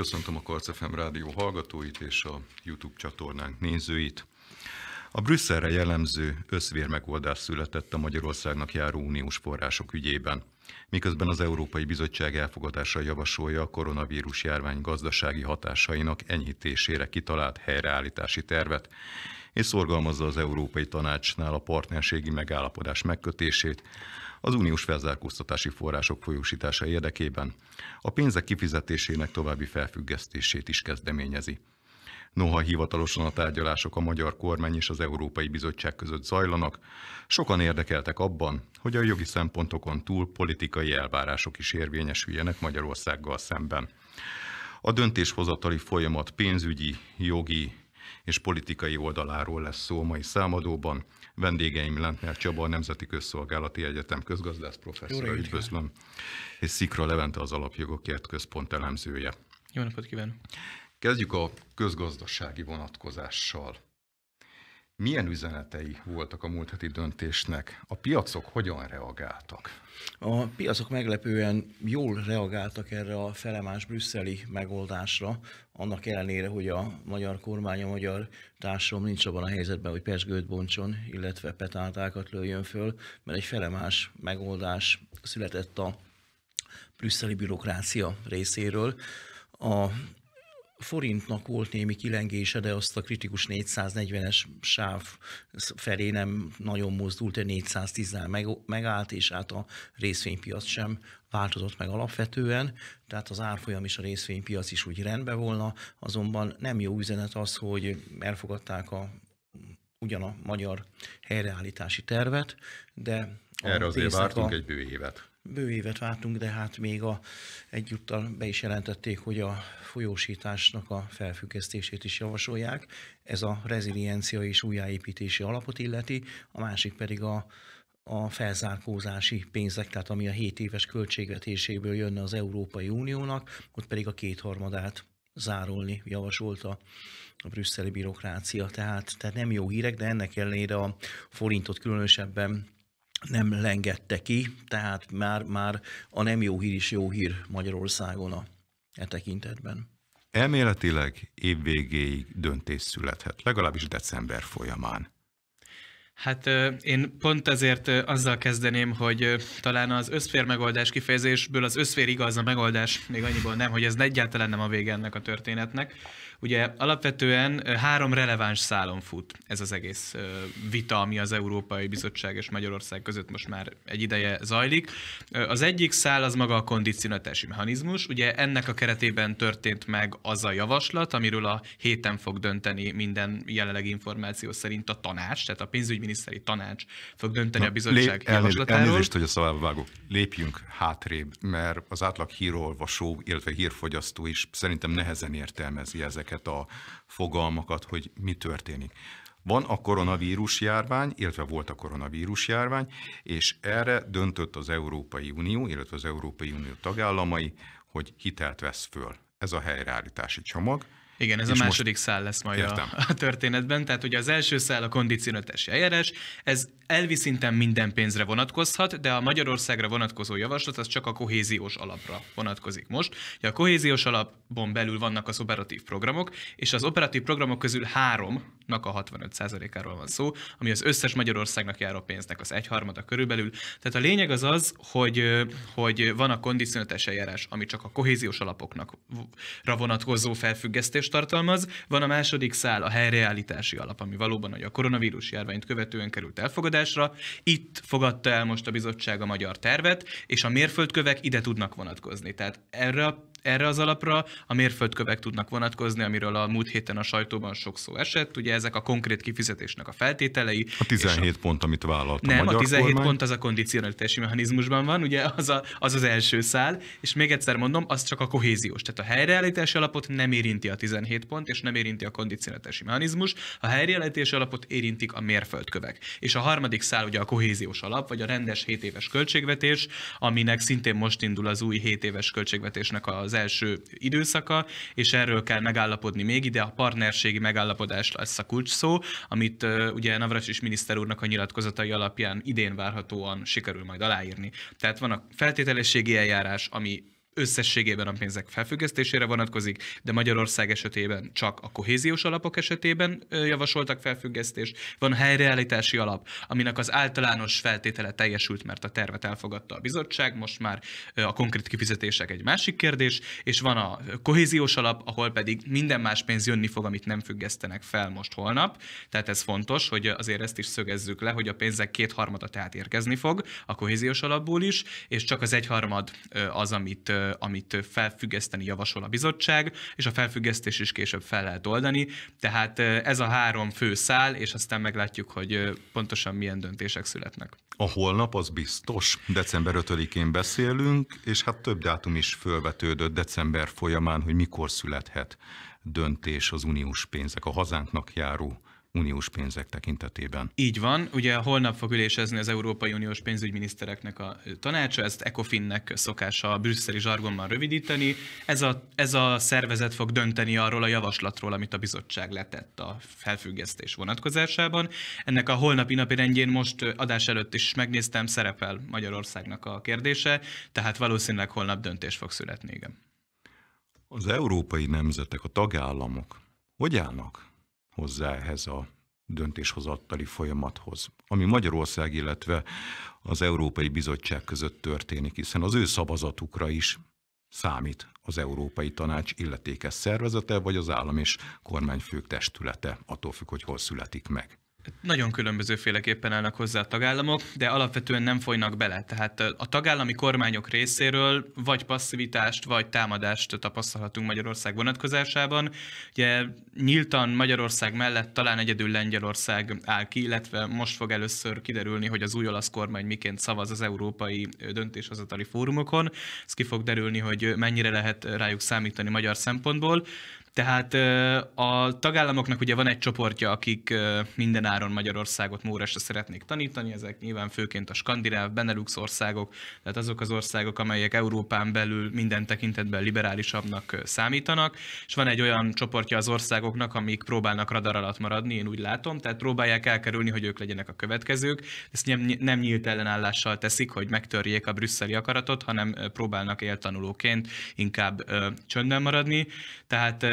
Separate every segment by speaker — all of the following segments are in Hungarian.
Speaker 1: Köszöntöm a Karcefem rádió hallgatóit és a YouTube csatornánk nézőit. A Brüsszelre jellemző összvérmegoldás született a Magyarországnak járó uniós források ügyében miközben az Európai Bizottság elfogadása javasolja a koronavírus járvány gazdasági hatásainak enyhítésére kitalált helyreállítási tervet, és szorgalmazza az Európai Tanácsnál a partnerségi megállapodás megkötését, az uniós felzárkóztatási források folyósítása érdekében, a pénzek kifizetésének további felfüggesztését is kezdeményezi. Noha hivatalosan a tárgyalások a magyar kormány és az Európai Bizottság között zajlanak, sokan érdekeltek abban, hogy a jogi szempontokon túl politikai elvárások is érvényesüljenek Magyarországgal szemben. A döntéshozatali folyamat pénzügyi, jogi és politikai oldaláról lesz szó mai számadóban. Vendégeim Lentner Csaba, a Nemzeti Közszolgálati Egyetem közgazdász professzora, üdvözlöm, és Szikra Levente az Alapjogokért Központ elemzője.
Speaker 2: Jó napot kívánok!
Speaker 1: Kezdjük a közgazdasági vonatkozással. Milyen üzenetei voltak a múlt heti döntésnek? A piacok hogyan reagáltak?
Speaker 3: A piacok meglepően jól reagáltak erre a felemás brüsszeli megoldásra, annak ellenére, hogy a magyar kormány, a magyar társadalom nincs abban a helyzetben, hogy pesgőt bontson, illetve petáltákat lőjön föl, mert egy felemás megoldás született a brüsszeli bürokrácia részéről. A forintnak volt némi kilengése, de azt a kritikus 440-es sáv felé nem nagyon mozdult, de 410-nál meg, megállt, és hát a részvénypiac sem változott meg alapvetően, tehát az árfolyam is a részvénypiac is úgy rendben volna, azonban nem jó üzenet az, hogy elfogadták a ugyan a magyar helyreállítási tervet, de erre azért vártunk a... egy bő évet bő évet vártunk, de hát még a, egyúttal be is jelentették, hogy a folyósításnak a felfüggesztését is javasolják. Ez a reziliencia és újjáépítési alapot illeti, a másik pedig a, a felzárkózási pénzek, tehát ami a 7 éves költségvetéséből jönne az Európai Uniónak, ott pedig a kétharmadát zárolni javasolta a brüsszeli bürokrácia. Tehát, tehát nem jó hírek, de ennek ellenére a forintot különösebben nem lengette ki, tehát már, már a nem jó hír is jó hír Magyarországon a, e tekintetben.
Speaker 1: Elméletileg évvégéig döntés születhet, legalábbis december folyamán.
Speaker 2: Hát én pont ezért azzal kezdeném, hogy talán az összfér megoldás kifejezésből az összfér igaz a megoldás, még annyiból nem, hogy ez egyáltalán nem a vége ennek a történetnek. Ugye alapvetően három releváns szálon fut ez az egész vita, ami az Európai Bizottság és Magyarország között most már egy ideje zajlik. Az egyik szál az maga a kondicionatási mechanizmus. Ugye ennek a keretében történt meg az a javaslat, amiről a héten fog dönteni minden jelenlegi információ szerint a tanács, tehát a pénzügyi miniszteri tanács fog dönteni Na, a bizottság lé, javaslatáról. Elnézést,
Speaker 1: hogy a szavába vágok. Lépjünk hátrébb, mert az átlag hírolvasó, illetve hírfogyasztó is szerintem nehezen értelmezi ezeket a fogalmakat, hogy mi történik. Van a koronavírus járvány, illetve volt a koronavírus járvány, és erre döntött az Európai Unió, illetve az Európai Unió tagállamai, hogy hitelt vesz föl. Ez a helyreállítási
Speaker 2: csomag. Igen, ez a második most... szál lesz majd Értem. a, a történetben. Tehát ugye az első szál a kondicionatás eljárás, ez elvi szinten minden pénzre vonatkozhat, de a Magyarországra vonatkozó javaslat az csak a kohéziós alapra vonatkozik most. Ugye a kohéziós alapon belül vannak az operatív programok, és az operatív programok közül háromnak a 65%-áról van szó, ami az összes Magyarországnak járó pénznek az egyharmada körülbelül. Tehát a lényeg az az, hogy, hogy van a kondicionatás eljárás, ami csak a kohéziós alapoknak vonatkozó felfüggesztés tartalmaz, van a második szál, a helyreállítási alap, ami valóban hogy a koronavírus járványt követően került elfogadásra. Itt fogadta el most a bizottság a magyar tervet, és a mérföldkövek ide tudnak vonatkozni. Tehát erre a erre az alapra a mérföldkövek tudnak vonatkozni, amiről a múlt héten a sajtóban sok szó esett. Ugye ezek a konkrét kifizetésnek a feltételei. A 17
Speaker 1: a... pont, amit vállalt Nem, a, magyar a 17 kormány. pont
Speaker 2: az a kondicionalitási mechanizmusban van, ugye az, a, az az első szál, és még egyszer mondom, az csak a kohéziós. Tehát a helyreállítási alapot nem érinti a 17 pont, és nem érinti a kondicionalitási mechanizmus, a helyreállítási alapot érintik a mérföldkövek. És a harmadik szál ugye a kohéziós alap, vagy a rendes 7 éves költségvetés, aminek szintén most indul az új 7 éves költségvetésnek az az első időszaka, és erről kell megállapodni még ide, a partnerségi megállapodás lesz a kulcs szó, amit ugye Navracsis miniszter úrnak a nyilatkozatai alapján idén várhatóan sikerül majd aláírni. Tehát van a feltételességi eljárás, ami összességében a pénzek felfüggesztésére vonatkozik, de Magyarország esetében csak a kohéziós alapok esetében javasoltak felfüggesztést. Van helyreállítási alap, aminek az általános feltétele teljesült, mert a tervet elfogadta a bizottság, most már a konkrét kifizetések egy másik kérdés, és van a kohéziós alap, ahol pedig minden más pénz jönni fog, amit nem függesztenek fel most holnap. Tehát ez fontos, hogy azért ezt is szögezzük le, hogy a pénzek kétharmada tehát érkezni fog a kohéziós alapból is, és csak az egyharmad az, amit amit felfüggeszteni javasol a bizottság, és a felfüggesztés is később fel lehet oldani. Tehát ez a három fő szál, és aztán meglátjuk, hogy pontosan milyen döntések születnek.
Speaker 1: A holnap az biztos. December 5-én beszélünk, és hát több dátum is fölvetődött december folyamán, hogy mikor születhet döntés az uniós pénzek, a hazánknak járó uniós pénzek tekintetében.
Speaker 2: Így van, ugye holnap fog ülésezni az Európai Uniós pénzügyminisztereknek a tanácsa, ezt ECOFIN-nek szokása a brüsszeli zsargonban rövidíteni. Ez a, ez a szervezet fog dönteni arról a javaslatról, amit a bizottság letett a felfüggesztés vonatkozásában. Ennek a holnapi napi rendjén most adás előtt is megnéztem, szerepel Magyarországnak a kérdése, tehát valószínűleg holnap döntés fog születni, igen.
Speaker 1: Az európai nemzetek, a tagállamok hogy állnak hozzá ehhez a döntéshozattali folyamathoz, ami Magyarország, illetve az Európai Bizottság között történik, hiszen az ő szavazatukra is számít az Európai Tanács illetékes szervezete, vagy az állam és kormányfők testülete, attól függ, hogy hol születik meg.
Speaker 2: Nagyon különbözőféleképpen állnak hozzá a tagállamok, de alapvetően nem folynak bele. Tehát a tagállami kormányok részéről vagy passzivitást, vagy támadást tapasztalhatunk Magyarország vonatkozásában. Ugye nyíltan Magyarország mellett talán egyedül Lengyelország áll ki, illetve most fog először kiderülni, hogy az új olasz kormány miként szavaz az európai döntéshozatali fórumokon. Ez ki fog derülni, hogy mennyire lehet rájuk számítani magyar szempontból. Tehát a tagállamoknak ugye van egy csoportja, akik mindenáron Magyarországot Móresre szeretnék tanítani, ezek nyilván főként a skandináv, Benelux országok, tehát azok az országok, amelyek Európán belül minden tekintetben liberálisabbnak számítanak, és van egy olyan csoportja az országoknak, amik próbálnak radar alatt maradni, én úgy látom, tehát próbálják elkerülni, hogy ők legyenek a következők. Ezt nem, nem nyílt ellenállással teszik, hogy megtörjék a brüsszeli akaratot, hanem próbálnak éltanulóként inkább csöndben maradni. Tehát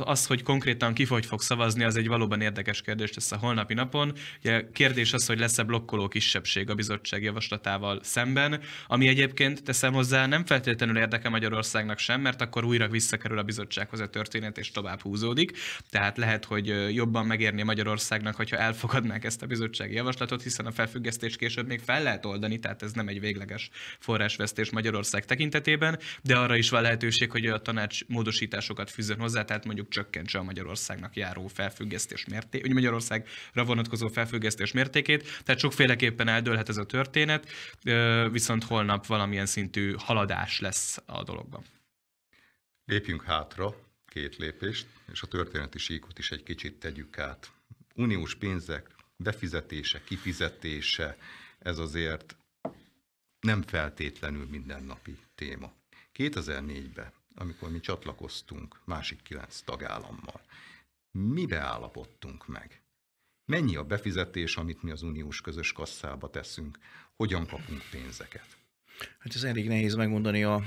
Speaker 2: az, hogy konkrétan ki hogy fog szavazni, az egy valóban érdekes kérdés lesz a holnapi napon. Ugye kérdés az, hogy lesz-e blokkoló kisebbség a bizottság javaslatával szemben, ami egyébként teszem hozzá nem feltétlenül érdeke Magyarországnak sem, mert akkor újra visszakerül a bizottsághoz a történet és tovább húzódik. Tehát lehet, hogy jobban megérni Magyarországnak, hogyha elfogadnák ezt a bizottsági javaslatot, hiszen a felfüggesztés később még fel lehet oldani, tehát ez nem egy végleges forrásvesztés Magyarország tekintetében, de arra is van lehetőség, hogy a tanács módosításokat fűzön hozzá, tehát mondjuk csökkentse a Magyarországnak járó felfüggesztés mértékét, vagy Magyarországra vonatkozó felfüggesztés mértékét, tehát sokféleképpen eldőlhet ez a történet, viszont holnap valamilyen szintű haladás lesz a dologban.
Speaker 1: Lépjünk hátra két lépést, és a történeti síkot is egy kicsit tegyük át. Uniós pénzek befizetése, kifizetése, ez azért nem feltétlenül mindennapi téma. 2004-ben amikor mi csatlakoztunk másik kilenc tagállammal, mibe állapodtunk meg? Mennyi a befizetés, amit mi az uniós közös kasszába teszünk? Hogyan kapunk pénzeket? Hát ez
Speaker 3: elég nehéz megmondani a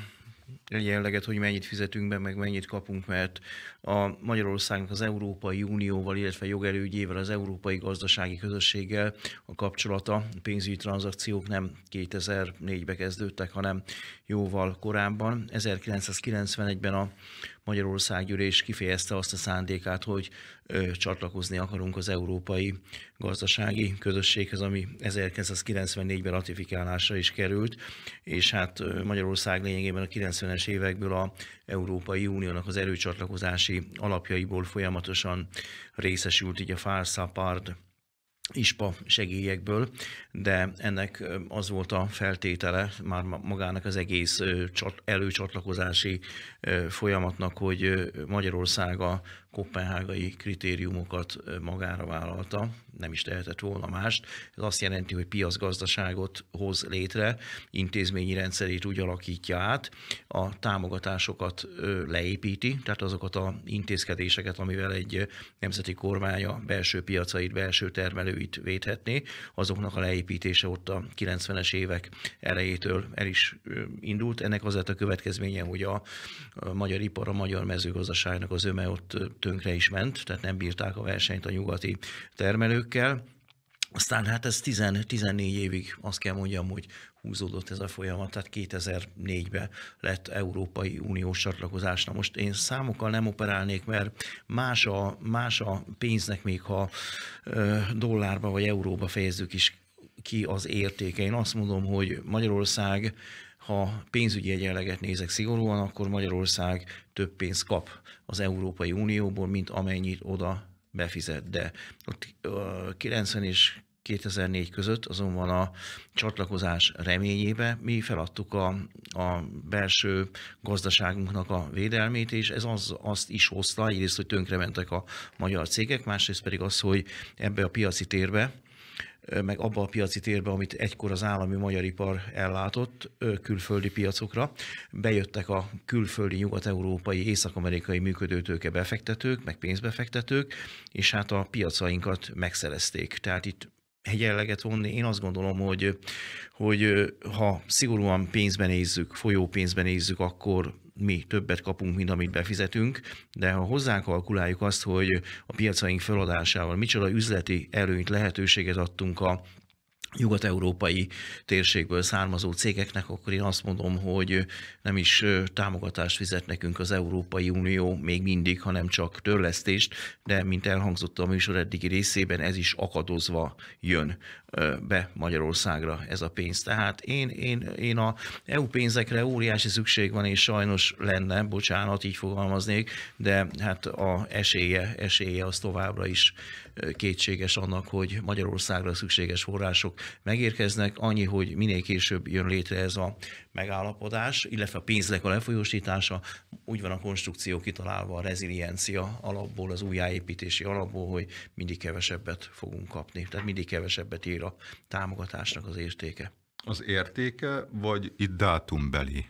Speaker 3: jelleget, hogy mennyit fizetünk be, meg mennyit kapunk, mert a Magyarországnak az Európai Unióval, illetve jogerődjével, az Európai Gazdasági Közösséggel a kapcsolata, a pénzügyi tranzakciók nem 2004-be kezdődtek, hanem jóval korábban. 1991-ben a Magyarországgyűlés kifejezte azt a szándékát, hogy ö, csatlakozni akarunk az Európai Gazdasági Közösséghez, ami 1994-ben ratifikálásra is került, és hát Magyarország lényegében a 90-es évekből a Európai Uniónak az erőcsatlakozási alapjaiból folyamatosan részesült, így a FARSAPARD ISPA segélyekből, de ennek az volt a feltétele már magának az egész előcsatlakozási folyamatnak, hogy Magyarország a kopenhágai kritériumokat magára vállalta, nem is tehetett volna mást. Ez azt jelenti, hogy piacgazdaságot hoz létre, intézményi rendszerét úgy alakítja át, a támogatásokat leépíti, tehát azokat a az intézkedéseket, amivel egy nemzeti kormány a belső piacait, belső termelőit védhetné, azoknak a leépítése ott a 90-es évek elejétől el is indult. Ennek az lett a következménye, hogy a magyar ipar, a magyar mezőgazdaságnak az öme ott tönkre is ment, tehát nem bírták a versenyt a nyugati termelőkkel. Aztán hát ez 10, 14 évig, azt kell mondjam, hogy húzódott ez a folyamat, tehát 2004-ben lett Európai Uniós csatlakozás. Na most én számokkal nem operálnék, mert más a, más a pénznek, még ha dollárba vagy euróba fejezzük is ki az értéke. Én azt mondom, hogy Magyarország ha pénzügyi egyenleget nézek szigorúan, akkor Magyarország több pénzt kap az Európai Unióból, mint amennyit oda befizet. De ott 90 és 2004 között, azonban a csatlakozás reményébe mi feladtuk a, a belső gazdaságunknak a védelmét, és ez az, azt is hozta, egyrészt, hogy tönkrementek a magyar cégek, másrészt pedig az, hogy ebbe a piaci térbe, meg abba a piaci térbe, amit egykor az állami magyar ipar ellátott külföldi piacokra. Bejöttek a külföldi nyugat-európai, észak-amerikai működőtőke befektetők, meg pénzbefektetők, és hát a piacainkat megszerezték. Tehát itt hegyelleget vonni. Én azt gondolom, hogy, hogy ha szigorúan pénzben nézzük, folyópénzben nézzük, akkor mi többet kapunk, mint amit befizetünk, de ha hozzákalkuláljuk azt, hogy a piacaink feladásával micsoda üzleti előnyt, lehetőséget adtunk a nyugat-európai térségből származó cégeknek, akkor én azt mondom, hogy nem is támogatást fizet nekünk az Európai Unió még mindig, hanem csak törlesztést, de mint elhangzott a műsor eddigi részében, ez is akadozva jön be Magyarországra ez a pénz. Tehát én, én, én a EU pénzekre óriási szükség van, és sajnos lenne, bocsánat, így fogalmaznék, de hát a esélye, esélye az továbbra is kétséges annak, hogy Magyarországra szükséges források megérkeznek, annyi, hogy minél később jön létre ez a megállapodás, illetve a pénzek a lefolyósítása, úgy van a konstrukció kitalálva a reziliencia alapból, az újjáépítési alapból, hogy mindig kevesebbet fogunk kapni. Tehát mindig kevesebbet ér a támogatásnak az értéke.
Speaker 1: Az értéke, vagy itt dátumbeli?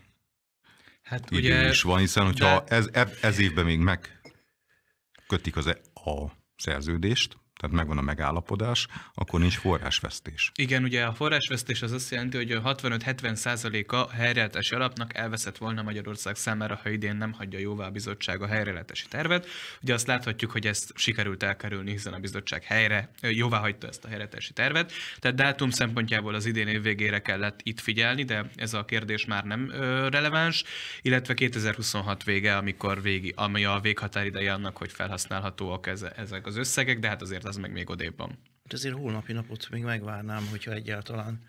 Speaker 2: Hát ugye, is van, hiszen hogyha
Speaker 1: de... ez, ez évben még megkötik az e a szerződést, tehát megvan a megállapodás, akkor nincs forrásvesztés.
Speaker 2: Igen, ugye a forrásvesztés az azt jelenti, hogy 65-70 százaléka helyreállítási alapnak elveszett volna Magyarország számára, ha idén nem hagyja jóvá a bizottság a helyreállítási tervet. Ugye azt láthatjuk, hogy ezt sikerült elkerülni, hiszen a bizottság helyre jóvá hagyta ezt a helyreállítási tervet. Tehát dátum szempontjából az idén év végére kellett itt figyelni, de ez a kérdés már nem releváns, illetve 2026 vége, amikor végi, ami a véghatárideje annak, hogy felhasználhatóak ezek az összegek, de hát azért az meg még odébb van.
Speaker 3: Hát azért holnapi napot még megvárnám, hogyha egyáltalán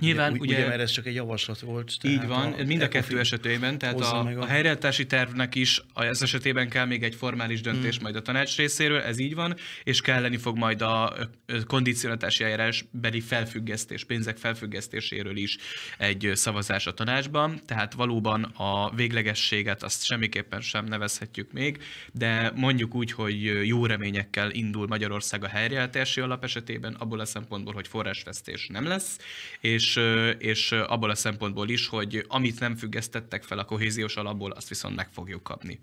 Speaker 3: Nyilván, ugye, ugye, ugye mert ez csak egy javaslat volt. Tehát így van, a, mind a kettő esetében, tehát a, a... a
Speaker 2: helyreállítási tervnek is ez esetében kell még egy formális döntés hmm. majd a tanács részéről, ez így van, és kelleni fog majd a kondicionatási eljárás beli felfüggesztés, pénzek felfüggesztéséről is egy szavazás a tanácsban, tehát valóban a véglegességet azt semmiképpen sem nevezhetjük még, de mondjuk úgy, hogy jó reményekkel indul Magyarország a helyreállítási alap esetében, abból a szempontból, hogy forrásvesztés nem lesz, és és, és abból a szempontból is, hogy amit nem függesztettek fel a kohéziós alapból, azt viszont meg fogjuk kapni.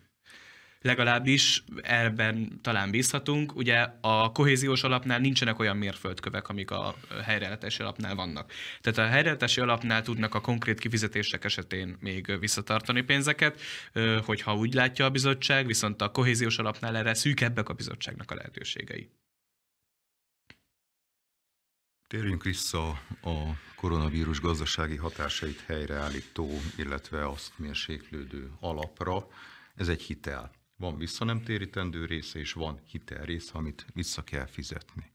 Speaker 2: Legalábbis ebben talán bízhatunk. Ugye a kohéziós alapnál nincsenek olyan mérföldkövek, amik a helyreállítási alapnál vannak. Tehát a helyreállítási alapnál tudnak a konkrét kifizetések esetén még visszatartani pénzeket, hogyha úgy látja a bizottság, viszont a kohéziós alapnál erre szűkebbek a bizottságnak a lehetőségei.
Speaker 1: Térjünk vissza a koronavírus gazdasági hatásait helyreállító, illetve azt mérséklődő alapra. Ez egy hitel. Van visszanemtérítendő része, és van hitel rész, amit vissza kell fizetni.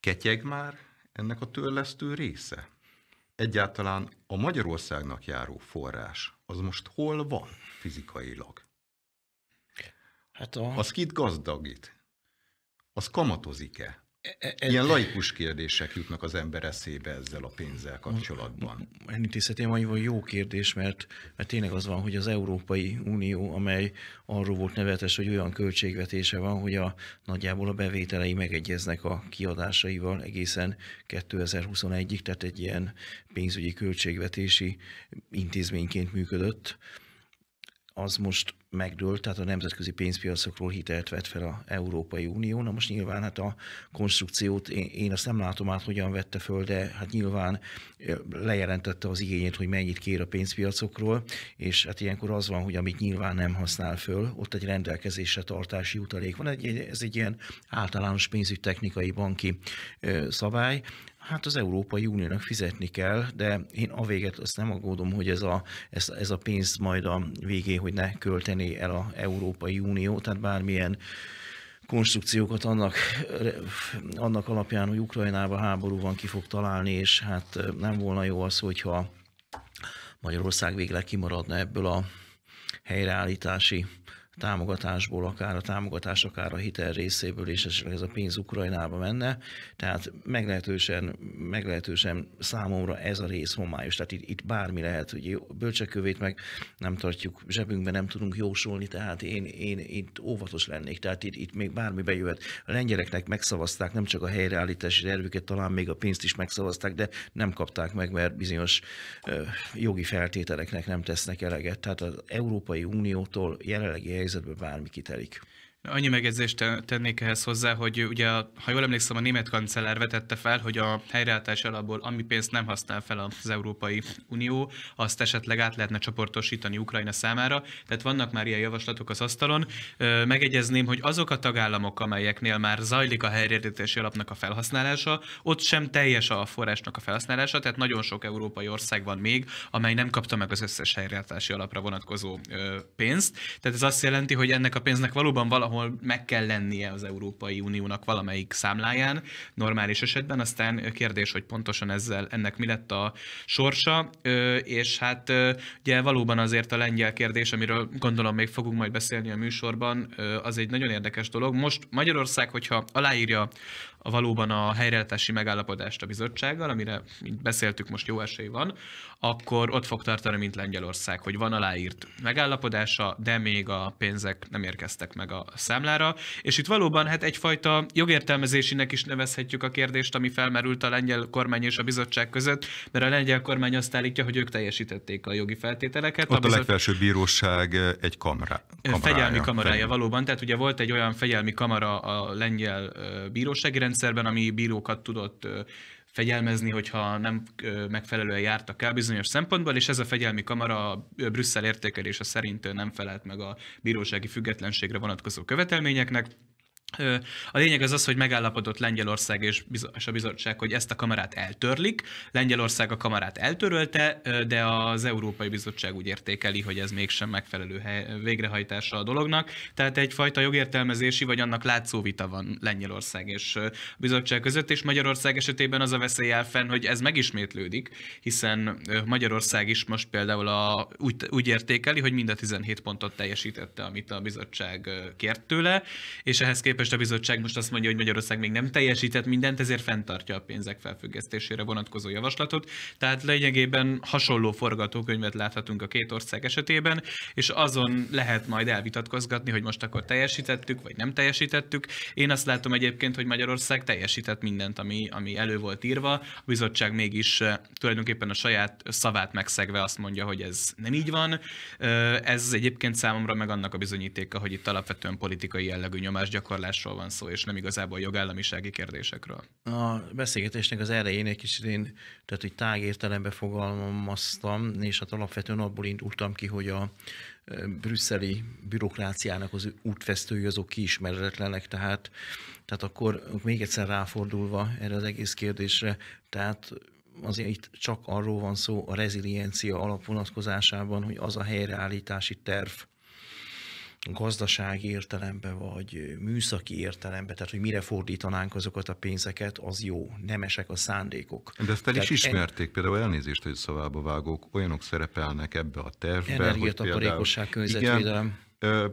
Speaker 1: Ketyeg már ennek a törlesztő része? Egyáltalán a Magyarországnak járó forrás, az most hol van fizikailag? Hát a... Az kit gazdagít? Az kamatozik-e? E, e, ilyen e, laikus kérdések jutnak az ember eszébe ezzel a pénzzel kapcsolatban.
Speaker 3: Elítészhetném annyival jó kérdés, mert, mert tényleg az van, hogy az Európai Unió, amely arról volt nevetes, hogy olyan költségvetése van, hogy a nagyjából a bevételei megegyeznek a kiadásaival egészen 2021-ig, tehát egy ilyen pénzügyi költségvetési intézményként működött az most megdőlt, tehát a nemzetközi pénzpiacokról hitelt vett fel a Európai Unió. Na most nyilván hát a konstrukciót, én, én azt nem látom át, hogyan vette föl, de hát nyilván lejelentette az igényét, hogy mennyit kér a pénzpiacokról, és hát ilyenkor az van, hogy amit nyilván nem használ föl, ott egy rendelkezésre tartási utalék van. Egy, ez egy ilyen általános pénzügytechnikai banki szabály, Hát az Európai Uniónak fizetni kell, de én a véget azt nem aggódom, hogy ez a, ez, ez a pénz majd a végé, hogy ne költené el az Európai Unió, tehát bármilyen konstrukciókat annak, annak alapján, hogy Ukrajnában háború van, ki fog találni, és hát nem volna jó az, hogyha Magyarország végleg kimaradna ebből a helyreállítási támogatásból, akár a támogatás, akár a hitel részéből, és esetleg ez a pénz Ukrajnába menne. Tehát meglehetősen, meglehetősen számomra ez a rész homályos. Tehát itt, itt bármi lehet, hogy bölcsekövét meg nem tartjuk zsebünkben, nem tudunk jósolni, tehát én, én itt óvatos lennék. Tehát itt, itt még bármi bejöhet. A lengyeleknek megszavazták nem csak a helyreállítási tervüket, talán még a pénzt is megszavazták, de nem kapták meg, mert bizonyos jogi feltételeknek nem tesznek eleget. Tehát az Európai Uniótól jelenlegi helyzetben bármi kitelik.
Speaker 2: Annyi megjegyzést tennék ehhez hozzá, hogy ugye, ha jól emlékszem, a német kancellár vetette fel, hogy a helyreállítás alapból, ami pénzt nem használ fel az Európai Unió, azt esetleg át lehetne csoportosítani Ukrajna számára. Tehát vannak már ilyen javaslatok az asztalon. Megegyezném, hogy azok a tagállamok, amelyeknél már zajlik a helyreállítási alapnak a felhasználása, ott sem teljes a forrásnak a felhasználása, tehát nagyon sok európai ország van még, amely nem kapta meg az összes helyreállítási alapra vonatkozó pénzt. Tehát ez azt jelenti, hogy ennek a pénznek valóban valahol ahol meg kell lennie az Európai Uniónak valamelyik számláján normális esetben. Aztán kérdés, hogy pontosan ezzel ennek mi lett a sorsa, és hát ugye valóban azért a lengyel kérdés, amiről gondolom még fogunk majd beszélni a műsorban, az egy nagyon érdekes dolog. Most Magyarország, hogyha aláírja a valóban a helyreállítási megállapodást a bizottsággal, amire mint beszéltük, most jó esély van, akkor ott fog tartani, mint Lengyelország, hogy van aláírt megállapodása, de még a pénzek nem érkeztek meg a számlára. És itt valóban hát egyfajta jogértelmezésinek is nevezhetjük a kérdést, ami felmerült a lengyel kormány és a bizottság között, mert a lengyel kormány azt állítja, hogy ők teljesítették a jogi feltételeket. Ott a, bizot... a
Speaker 1: legfelső bíróság egy kamra. Fegyelmi kamarája, fegyelmi.
Speaker 2: valóban. Tehát ugye volt egy olyan fegyelmi kamara a lengyel bírósági rendszer, rendszerben, ami bírókat tudott fegyelmezni, hogyha nem megfelelően jártak el bizonyos szempontból, és ez a fegyelmi kamara Brüsszel értékelése szerint nem felelt meg a bírósági függetlenségre vonatkozó követelményeknek. A lényeg az az, hogy megállapodott Lengyelország és a bizottság, hogy ezt a kamerát eltörlik. Lengyelország a kamerát eltörölte, de az Európai Bizottság úgy értékeli, hogy ez mégsem megfelelő hely, végrehajtása a dolognak. Tehát egyfajta jogértelmezési vagy annak látszó vita van Lengyelország és a bizottság között, és Magyarország esetében az a veszély áll fenn, hogy ez megismétlődik, hiszen Magyarország is most például a, úgy, úgy értékeli, hogy mind a 17 pontot teljesítette, amit a bizottság kért tőle, és ehhez képest képest a bizottság most azt mondja, hogy Magyarország még nem teljesített mindent, ezért fenntartja a pénzek felfüggesztésére vonatkozó javaslatot. Tehát lényegében hasonló forgatókönyvet láthatunk a két ország esetében, és azon lehet majd elvitatkozgatni, hogy most akkor teljesítettük, vagy nem teljesítettük. Én azt látom egyébként, hogy Magyarország teljesített mindent, ami, ami elő volt írva. A bizottság mégis eh, tulajdonképpen a saját szavát megszegve azt mondja, hogy ez nem így van. Eh, ez egyébként számomra meg annak a bizonyítéka, hogy itt alapvetően politikai jellegű nyomás gyakorlás bevándorlásról van szó, és nem igazából jogállamisági kérdésekről.
Speaker 3: A beszélgetésnek az elején egy kicsit én, tehát hogy tág értelembe fogalmaztam, és hát alapvetően abból indultam ki, hogy a brüsszeli bürokráciának az útvesztői azok kiismeretlenek, tehát, tehát akkor még egyszer ráfordulva erre az egész kérdésre, tehát azért itt csak arról van szó a reziliencia alapvonatkozásában, hogy az a helyreállítási terv, gazdasági értelembe, vagy műszaki értelembe, tehát hogy mire fordítanánk azokat a pénzeket, az jó, nemesek a szándékok. De ezt el is ismerték,
Speaker 1: en... például elnézést, hogy szavába vágók, olyanok szerepelnek ebbe a tervbe, energiatakarékosság, környezetvédelem. Igen,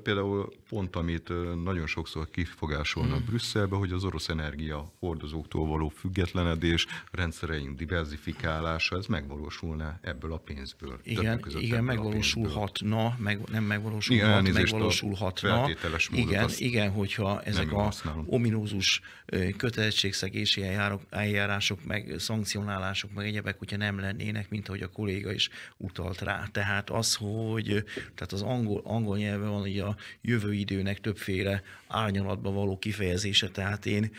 Speaker 1: Például pont, amit nagyon sokszor kifogásolnak hmm. Brüsszelbe, hogy az orosz energia hordozóktól való függetlenedés, rendszereink diversifikálása, ez megvalósulna ebből a pénzből. Igen, igen
Speaker 3: megvalósulhatna, meg, nem megvalósulhat, igen, megvalósulhatna. Igen, igen, hogyha ezek a használom. ominózus kötelezettségszegési eljárások, meg szankcionálások, meg egyebek, hogyha nem lennének, mint ahogy a kolléga is utalt rá. Tehát az, hogy tehát az angol, angol nyelven van így a jövő időnek többféle árnyalatba való kifejezése, tehát én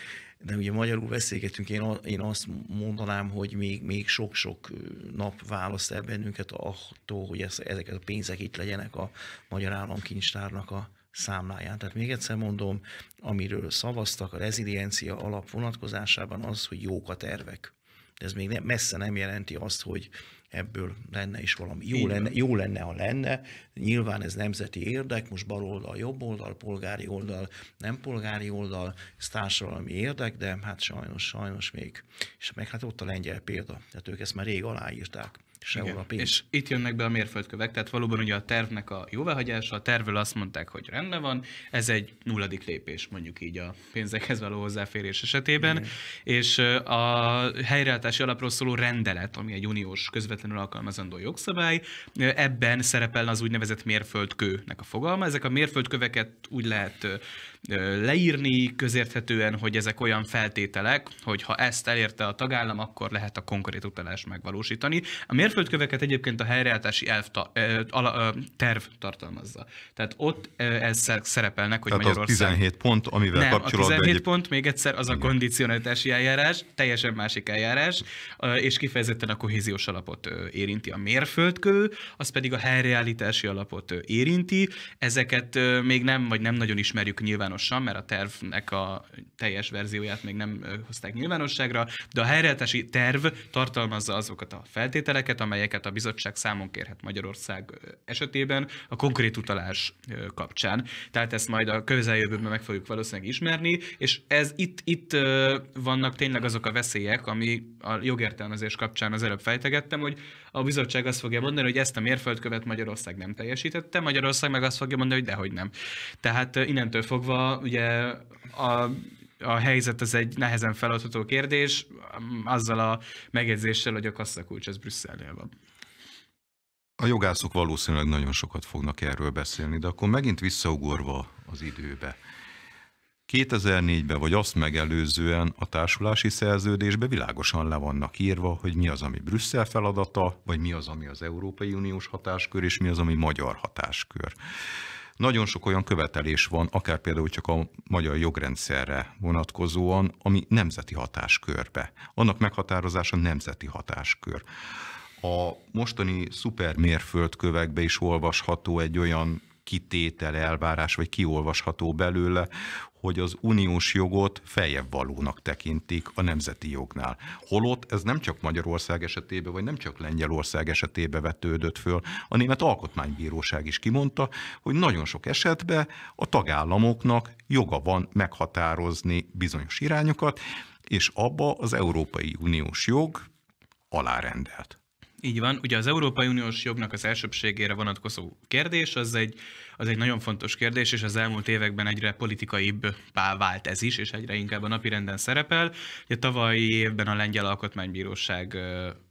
Speaker 3: de ugye magyarul beszélgetünk, én, én azt mondanám, hogy még, még sok-sok nap választ el bennünket attól, hogy ez, ezeket a pénzek itt legyenek a Magyar Államkincstárnak a számláján. Tehát még egyszer mondom, amiről szavaztak a reziliencia alap vonatkozásában az, hogy jók a tervek. De ez még nem, messze nem jelenti azt, hogy ebből lenne is valami. Jó, lenne, jó lenne, ha lenne. Nyilván ez nemzeti érdek, most oldal, jobb oldal, polgári oldal, nem polgári oldal, ez társadalmi érdek, de hát sajnos, sajnos még. És meg hát ott a lengyel példa, tehát ők ezt már rég aláírták
Speaker 2: sehol Igen. a pénz. És itt jönnek be a mérföldkövek, tehát valóban ugye a tervnek a jóváhagyása, a tervről azt mondták, hogy rendben van, ez egy nulladik lépés mondjuk így a pénzekhez való hozzáférés esetében, Igen. és a helyreálltási alapról szóló rendelet, ami egy uniós közvetlenül alkalmazandó jogszabály, ebben szerepel az úgynevezett mérföldkőnek a fogalma. Ezek a mérföldköveket úgy lehet leírni közérthetően, hogy ezek olyan feltételek, hogy ha ezt elérte a tagállam, akkor lehet a konkrét utalást megvalósítani. A mérföldköveket egyébként a helyreállítási elv ta, ö, ala, ö, terv tartalmazza. Tehát ott ez szerepelnek, hogy Tehát Magyarország... Az 17 pont, amivel nem, kapcsolatban... a 17 egyéb... pont, még egyszer, az a Igen. kondicionalitási eljárás, teljesen másik eljárás, és kifejezetten a kohéziós alapot érinti a mérföldkő, az pedig a helyreállítási alapot érinti. Ezeket még nem, vagy nem nagyon ismerjük nyilván nyilvánosan, mert a tervnek a teljes verzióját még nem hozták nyilvánosságra, de a helyreállítási terv tartalmazza azokat a feltételeket, amelyeket a bizottság számon kérhet Magyarország esetében a konkrét utalás kapcsán. Tehát ezt majd a közeljövőben meg fogjuk valószínűleg ismerni, és ez itt, itt vannak tényleg azok a veszélyek, ami a jogértelmezés kapcsán az előbb fejtegettem, hogy a bizottság azt fogja mondani, hogy ezt a mérföldkövet Magyarország nem teljesítette, Magyarország meg azt fogja mondani, hogy dehogy nem. Tehát innentől fogva ugye a a helyzet az egy nehezen feladható kérdés, mm, azzal a megjegyzéssel, hogy a kasszakulcs az Brüsszelnél van.
Speaker 1: A jogászok valószínűleg nagyon sokat fognak erről beszélni, de akkor megint visszaugorva az időbe. 2004-ben vagy azt megelőzően a társulási szerződésbe világosan le vannak írva, hogy mi az, ami Brüsszel feladata, vagy mi az, ami az Európai Uniós hatáskör, és mi az, ami magyar hatáskör. Nagyon sok olyan követelés van, akár például csak a magyar jogrendszerre vonatkozóan, ami nemzeti hatáskörbe. Annak meghatározása nemzeti hatáskör. A mostani szuper mérföldkövekbe is olvasható egy olyan kitétele, elvárás, vagy kiolvasható belőle, hogy az uniós jogot feljebb valónak tekintik a nemzeti jognál. Holott ez nem csak Magyarország esetében, vagy nem csak Lengyelország esetében vetődött föl. A Német Alkotmánybíróság is kimondta, hogy nagyon sok esetben a tagállamoknak joga van meghatározni bizonyos irányokat, és abba az Európai Uniós jog alárendelt.
Speaker 2: Így van, ugye az Európai Uniós jognak az elsőbségére vonatkozó kérdés, az egy, az egy nagyon fontos kérdés, és az elmúlt években egyre politikaibb vált ez is, és egyre inkább a renden szerepel. Ugye tavalyi évben a Lengyel Alkotmánybíróság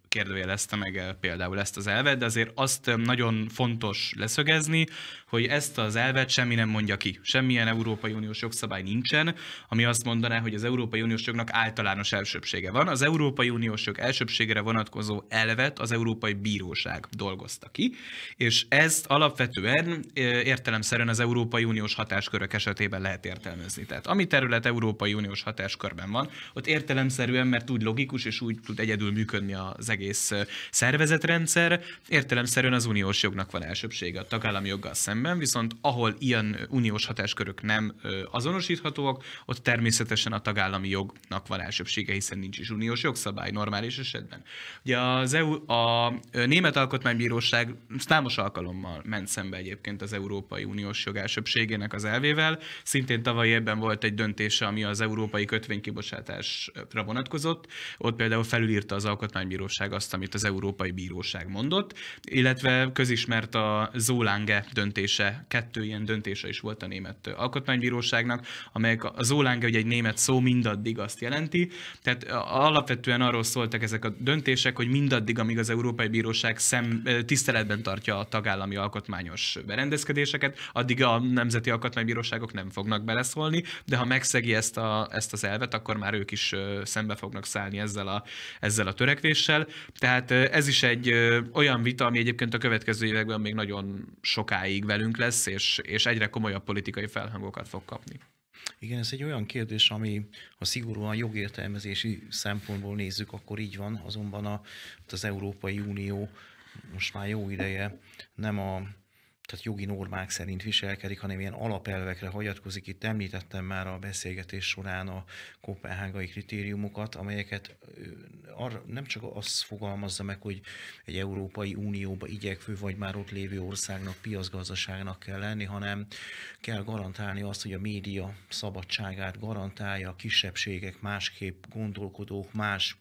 Speaker 2: kérdőjelezte meg például ezt az elvet, de azért azt nagyon fontos leszögezni, hogy ezt az elvet semmi nem mondja ki. Semmilyen Európai Uniós jogszabály nincsen, ami azt mondaná, hogy az Európai Uniós jognak általános elsőbsége van. Az Európai Uniós jog elsőbségére vonatkozó elvet az Európai Bíróság dolgozta ki, és ezt alapvetően értelemszerűen az Európai Uniós hatáskörök esetében lehet értelmezni. Tehát ami terület Európai Uniós hatáskörben van, ott értelemszerűen, mert úgy logikus és úgy tud egyedül működni az egész szervezetrendszer, értelemszerűen az uniós jognak van elsőbsége a tagállami joggal szemben, szemben, viszont ahol ilyen uniós hatáskörök nem azonosíthatóak, ott természetesen a tagállami jognak van elsőbsége, hiszen nincs is uniós jogszabály normális esetben. Ugye az EU, a Német Alkotmánybíróság számos alkalommal ment szembe egyébként az Európai Uniós jog elsőbségének az elvével. Szintén tavaly ebben volt egy döntése, ami az európai kötvénykibocsátásra vonatkozott. Ott például felülírta az Alkotmánybíróság azt, amit az Európai Bíróság mondott, illetve közismert a Zolange döntés döntése, kettő ilyen döntése is volt a német alkotmánybíróságnak, amelyek a zólánge, hogy egy német szó mindaddig azt jelenti. Tehát alapvetően arról szóltak ezek a döntések, hogy mindaddig, amíg az Európai Bíróság szem, tiszteletben tartja a tagállami alkotmányos berendezkedéseket, addig a nemzeti alkotmánybíróságok nem fognak beleszólni, de ha megszegi ezt, a, ezt az elvet, akkor már ők is szembe fognak szállni ezzel a, ezzel a törekvéssel. Tehát ez is egy olyan vita, ami egyébként a következő években még nagyon sokáig velünk lesz, és, és egyre komolyabb politikai felhangokat fog kapni.
Speaker 3: Igen, ez egy olyan kérdés, ami ha szigorúan jogértelmezési szempontból nézzük, akkor így van, azonban a, az Európai Unió most már jó ideje nem a tehát jogi normák szerint viselkedik, hanem ilyen alapelvekre hagyatkozik. Itt említettem már a beszélgetés során a kopenhágai kritériumokat, amelyeket arra nem csak azt fogalmazza meg, hogy egy Európai Unióba igyekvő vagy már ott lévő országnak, piacgazdaságnak kell lenni, hanem kell garantálni azt, hogy a média szabadságát garantálja a kisebbségek, másképp gondolkodók, más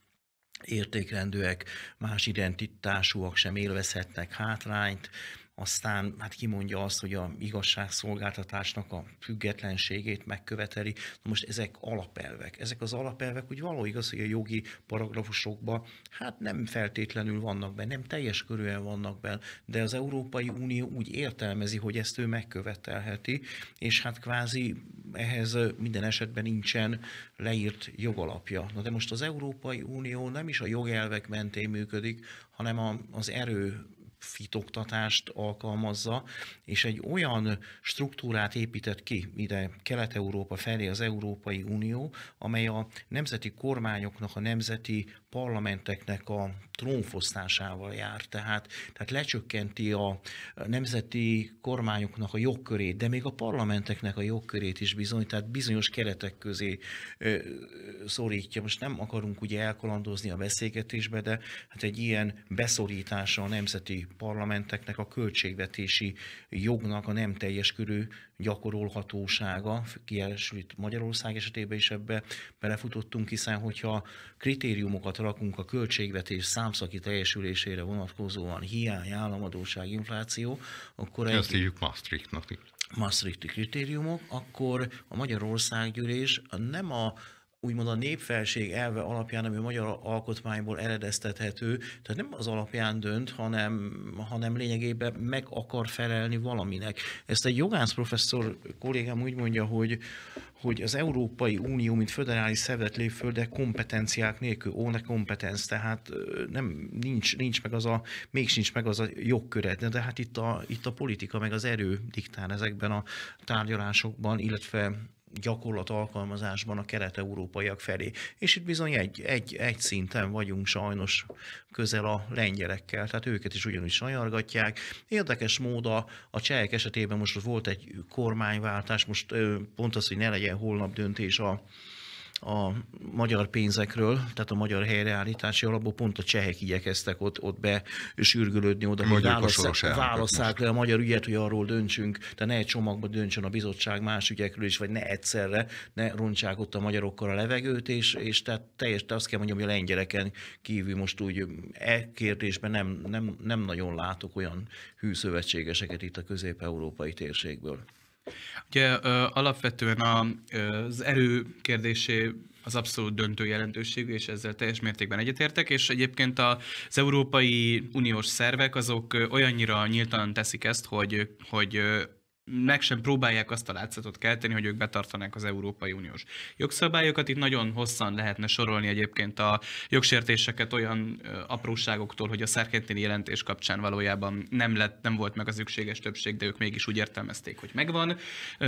Speaker 3: értékrendűek, más identitásúak sem élvezhetnek hátrányt, aztán hát kimondja azt, hogy a igazságszolgáltatásnak a függetlenségét megköveteli. Na most ezek alapelvek. Ezek az alapelvek úgy való igaz, hogy a jogi paragrafusokban hát nem feltétlenül vannak benne, nem teljes körűen vannak benne, de az Európai Unió úgy értelmezi, hogy ezt ő megkövetelheti, és hát kvázi ehhez minden esetben nincsen leírt jogalapja. Na de most az Európai Unió nem is a jogelvek mentén működik, hanem az erő fitoktatást alkalmazza, és egy olyan struktúrát épített ki ide Kelet-Európa felé az Európai Unió, amely a nemzeti kormányoknak a nemzeti parlamenteknek a trónfosztásával jár, tehát, tehát lecsökkenti a nemzeti kormányoknak a jogkörét, de még a parlamenteknek a jogkörét is bizony, tehát bizonyos keretek közé ö, szorítja. Most nem akarunk ugye elkalandozni a beszélgetésbe, de hát egy ilyen beszorítása a nemzeti parlamenteknek a költségvetési jognak a nem teljes körű gyakorolhatósága, kiesült Magyarország esetében is ebbe belefutottunk, hiszen hogyha kritériumokat rakunk a költségvetés számszaki teljesülésére vonatkozóan, hiány, államadóság, infláció, akkor... Ezt egy... hívjuk
Speaker 1: Maastrichtnak.
Speaker 3: Maastrichti kritériumok, akkor a gyűlés nem a úgymond a népfelség elve alapján, ami a magyar alkotmányból eredeztethető, tehát nem az alapján dönt, hanem, hanem lényegében meg akar felelni valaminek. Ezt egy jogász professzor kollégám úgy mondja, hogy, hogy az Európai Unió, mint föderális szervezet lép föl, de kompetenciák nélkül, ne kompetenc, tehát nem, nincs, nincs meg az a, még sincs meg az a jogköred, de hát itt a, itt a politika meg az erő diktál ezekben a tárgyalásokban, illetve gyakorlat alkalmazásban a kelet-európaiak felé. És itt bizony egy, egy, egy szinten vagyunk sajnos közel a lengyelekkel, tehát őket is ugyanúgy sajargatják. Érdekes mód a, a csehek esetében most volt egy kormányváltás, most pont az, hogy ne legyen holnap döntés a, a magyar pénzekről, tehát a magyar helyreállítási alapból pont a csehek igyekeztek ott, ott be sürgülődni oda, hogy válasszák, le a magyar ügyet, hogy arról döntsünk, tehát ne egy csomagba döntsön a bizottság más ügyekről is, vagy ne egyszerre, ne roncsák ott a magyarokkal a levegőt, és, és tehát teljes, te azt kell mondjam, hogy a lengyeleken kívül most úgy e kérdésben nem, nem, nem nagyon látok olyan hűszövetségeseket itt a közép-európai térségből.
Speaker 2: Ugye alapvetően a, az erő kérdésé az abszolút döntő jelentőségű, és ezzel teljes mértékben egyetértek, és egyébként az Európai Uniós szervek azok olyannyira nyíltan teszik ezt, hogy, hogy meg sem próbálják azt a látszatot kelteni, hogy ők betartanák az Európai Uniós jogszabályokat. Itt nagyon hosszan lehetne sorolni egyébként a jogsértéseket olyan apróságoktól, hogy a szerkentini jelentés kapcsán valójában nem, lett, nem volt meg az szükséges többség, de ők mégis úgy értelmezték, hogy megvan.